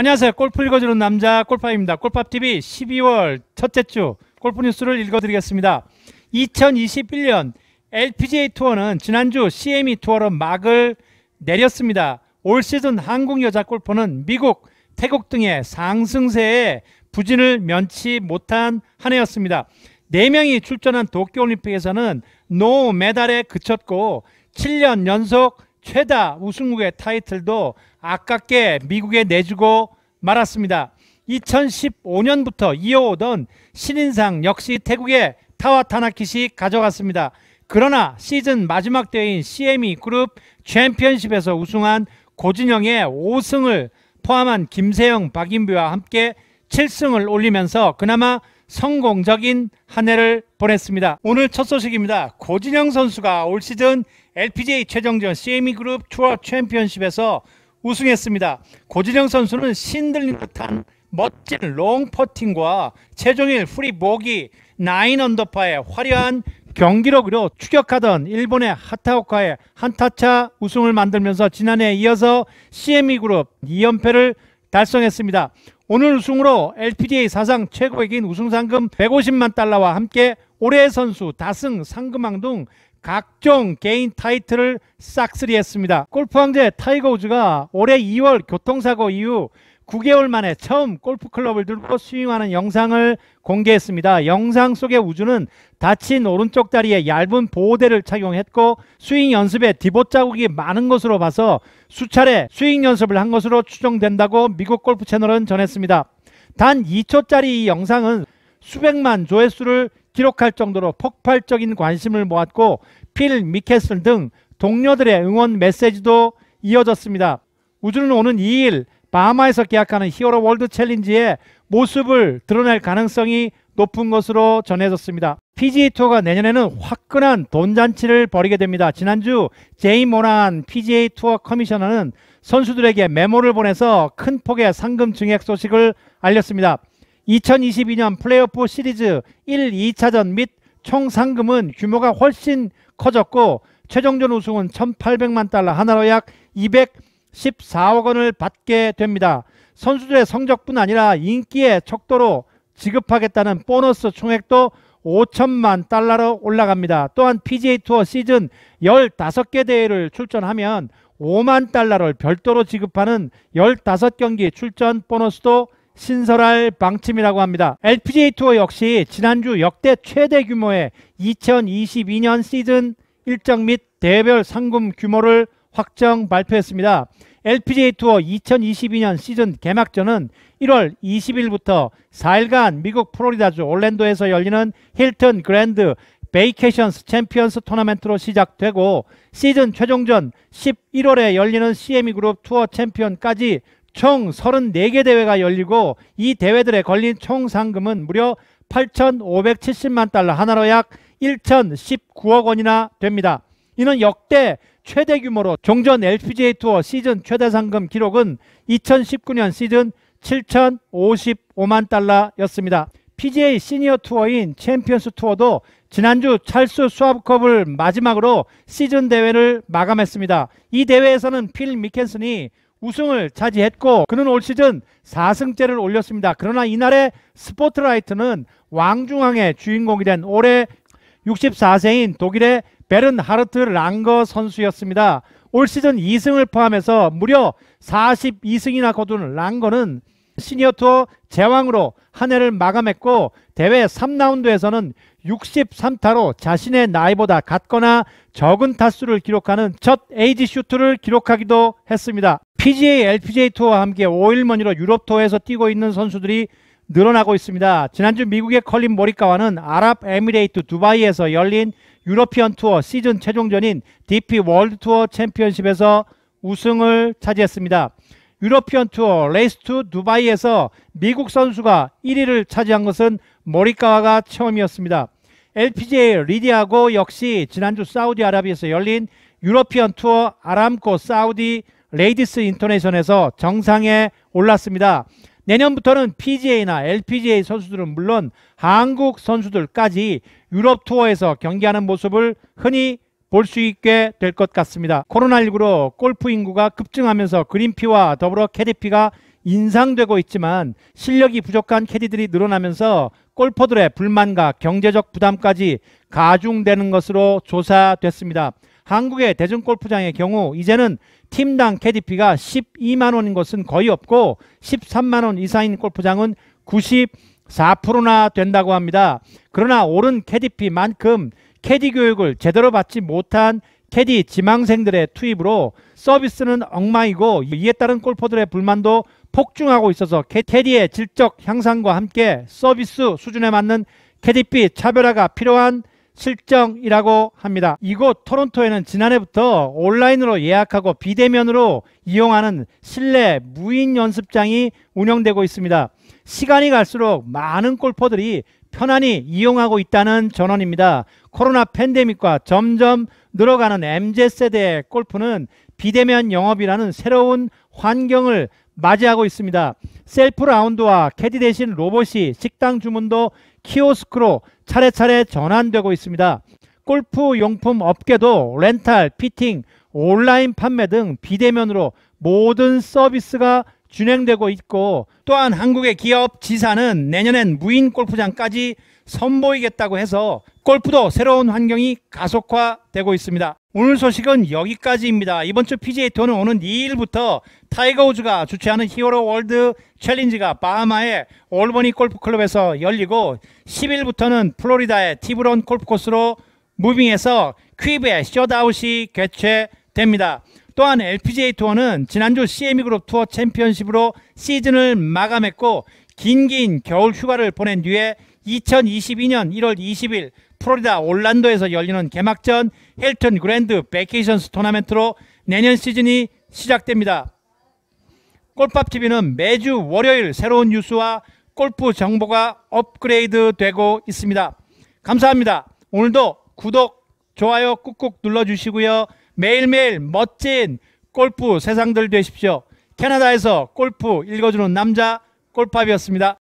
안녕하세요. 골프 읽어주는 남자 골파입니다. 골팝TV 12월 첫째 주 골프 뉴스를 읽어드리겠습니다. 2021년 LPGA 투어는 지난주 CME 투어로 막을 내렸습니다. 올 시즌 한국 여자 골퍼는 미국, 태국 등의 상승세에 부진을 면치 못한 한 해였습니다. 4명이 출전한 도쿄올림픽에서는 노 메달에 그쳤고 7년 연속 최다 우승국의 타이틀도 아깝게 미국에 내주고 말았습니다. 2015년부터 이어오던 신인상 역시 태국의 타와 타나키시 가져갔습니다. 그러나 시즌 마지막 대회인 CME 그룹 챔피언십에서 우승한 고진영의 5승을 포함한 김세영, 박인비와 함께 7승을 올리면서 그나마 성공적인 한 해를 보냈습니다. 오늘 첫 소식입니다. 고진영 선수가 올 시즌 LPGA 최종전 CME 그룹 투어 챔피언십에서 우승했습니다. 고진영 선수는 신들린 듯한 멋진 롱퍼팅과 최종일 프리보기 9 언더파의 화려한 경기력으로 추격하던 일본의 하타오카의 한타차 우승을 만들면서 지난해에 이어서 CME 그룹 2연패를 달성했습니다. 오늘 우승으로 LPGA 사상 최고액인 우승 상금 150만 달러와 함께 올해의 선수, 다승, 상금왕 등 각종 개인 타이틀을 싹쓸이했습니다. 골프 황제 타이거 우즈가 올해 2월 교통사고 이후 9개월 만에 처음 골프클럽을 들고 스윙하는 영상을 공개했습니다. 영상 속의 우주는 다친 오른쪽 다리에 얇은 보호대를 착용했고 스윙 연습에 디봇 자국이 많은 것으로 봐서 수차례 스윙 연습을 한 것으로 추정된다고 미국 골프 채널은 전했습니다. 단 2초짜리 이 영상은 수백만 조회수를 기록할 정도로 폭발적인 관심을 모았고 필 미켈슨 등 동료들의 응원 메시지도 이어졌습니다. 우주는 오는 2일 바하마에서 계약하는 히어로 월드 챌린지의 모습을 드러낼 가능성이 높은 것으로 전해졌습니다. PGA 투어가 내년에는 화끈한 돈 잔치를 벌이게 됩니다. 지난주 제이 모난 PGA 투어 커미셔너는 선수들에게 메모를 보내서 큰 폭의 상금 증액 소식을 알렸습니다. 2022년 플레이오프 시리즈 1, 2차전 및 총 상금은 규모가 훨씬 커졌고 최종전 우승은 1,800만 달러 하나로 약 214억 원을 받게 됩니다. 선수들의 성적뿐 아니라 인기의 척도로 지급하겠다는 보너스 총액도 5천만 달러로 올라갑니다. 또한 PGA 투어 시즌 15개 대회를 출전하면 5만 달러를 별도로 지급하는 15경기 출전 보너스도 신설할 방침이라고 합니다. LPGA 투어 역시 지난주 역대 최대 규모의 2022년 시즌 일정 및 대별 상금 규모를 확정 발표했습니다. LPGA 투어 2022년 시즌 개막전은 1월 20일부터 4일간 미국 플로리다주 올랜도에서 열리는 힐튼 그랜드 베이케이션스 챔피언스 토너멘트로 시작되고 시즌 최종전 11월에 열리는 CME 그룹 투어 챔피언까지 총 34개 대회가 열리고 이 대회들에 걸린 총 상금은 무려 8,570만 달러 하나로 약 1,019억 원이나 됩니다. 이는 역대 최대 규모로 종전 LPGA 투어 시즌 최대 상금 기록은 2019년 시즌 7,055만 달러였습니다. PGA 시니어 투어인 챔피언스 투어도 지난주 찰스 수압컵을 마지막으로 시즌 대회를 마감했습니다. 이 대회에서는 필 미켄슨이 우승을 차지했고 그는 올 시즌 4승째를 올렸습니다. 그러나 이날의 스포트라이트는 왕중왕의 주인공이 된 올해 64세인 독일의 베른 하르트 랑거 선수였습니다. 올 시즌 2승을 포함해서 무려 42승이나 거둔 랑거는 시니어 투어 제왕으로 한 해를 마감했고 대회 3라운드에서는 63타로 자신의 나이보다 같거나 적은 타수를 기록하는 첫 에이지 슈트를 기록하기도 했습니다. PGA, LPGA 투어와 함께 5일 머니로 유럽 투어에서 뛰고 있는 선수들이 늘어나고 있습니다. 지난주 미국의 컬린 모리카와는 아랍에미레이트 두바이에서 열린 유러피언 투어 시즌 최종전인 DP 월드 투어 챔피언십에서 우승을 차지했습니다. 유러피언 투어 레이스 투 두바이에서 미국 선수가 1위를 차지한 것은 모리카와가 처음이었습니다. LPGA 리디하고 역시 지난주 사우디아라비아에서 열린 유러피언 투어 아람코 사우디 레이디스 인터내셔널에서 정상에 올랐습니다. 내년부터는 PGA나 LPGA 선수들은 물론 한국 선수들까지 유럽 투어에서 경기하는 모습을 흔히 볼 수 있게 될 것 같습니다. 코로나19로 골프 인구가 급증하면서 그린피와 더불어 캐디피가 인상되고 있지만 실력이 부족한 캐디들이 늘어나면서 골퍼들의 불만과 경제적 부담까지 가중되는 것으로 조사됐습니다. 한국의 대중골프장의 경우 이제는 팀당 캐디피가 12만 원인 것은 거의 없고 13만 원 이상인 골프장은 94%나 된다고 합니다. 그러나 오른 캐디피만큼 캐디 교육을 제대로 받지 못한 캐디 지망생들의 투입으로 서비스는 엉망이고 이에 따른 골퍼들의 불만도 폭증하고 있어서 캐디의 질적 향상과 함께 서비스 수준에 맞는 캐디비 차별화가 필요한 실정이라고 합니다. 이곳 토론토에는 지난해부터 온라인으로 예약하고 비대면으로 이용하는 실내 무인 연습장이 운영되고 있습니다. 시간이 갈수록 많은 골퍼들이 편안히 이용하고 있다는 전언입니다. 코로나 팬데믹과 점점 늘어가는 MZ세대의 골프는 비대면 영업이라는 새로운 환경을 맞이하고 있습니다. 셀프 라운드와 캐디 대신 로봇이 식당 주문도 키오스크로 차례차례 전환되고 있습니다. 골프 용품 업계도 렌탈, 피팅, 온라인 판매 등 비대면으로 모든 서비스가 진행되고 있고 또한 한국의 기업 지사는 내년엔 무인 골프장까지 선보이겠다고 해서 골프도 새로운 환경이 가속화되고 있습니다. 오늘 소식은 여기까지입니다. 이번 주 PGA 투어는 오는 2일부터 타이거 우즈가 주최하는 히어로 월드 챌린지가 바하마의 올버니 골프클럽에서 열리고 10일부터는 플로리다의 티브론 골프코스로 무빙해서 퀴브의 쇼다웃이 개최됩니다. 또한 LPGA 투어는 지난주 CME 그룹 투어 챔피언십으로 시즌을 마감했고 긴긴 겨울 휴가를 보낸 뒤에 2022년 1월 20일 플로리다 올란도에서 열리는 개막전 헬튼 그랜드 베케이션스 토너멘트로 내년 시즌이 시작됩니다. 골밥 t v 는 매주 월요일 새로운 뉴스와 골프 정보가 업그레이드 되고 있습니다. 감사합니다. 오늘도 구독, 좋아요 꾹꾹 눌러주시고요. 매일매일 멋진 골프 세상들 되십시오. 캐나다에서 골프 읽어주는 남자 골밥이었습니다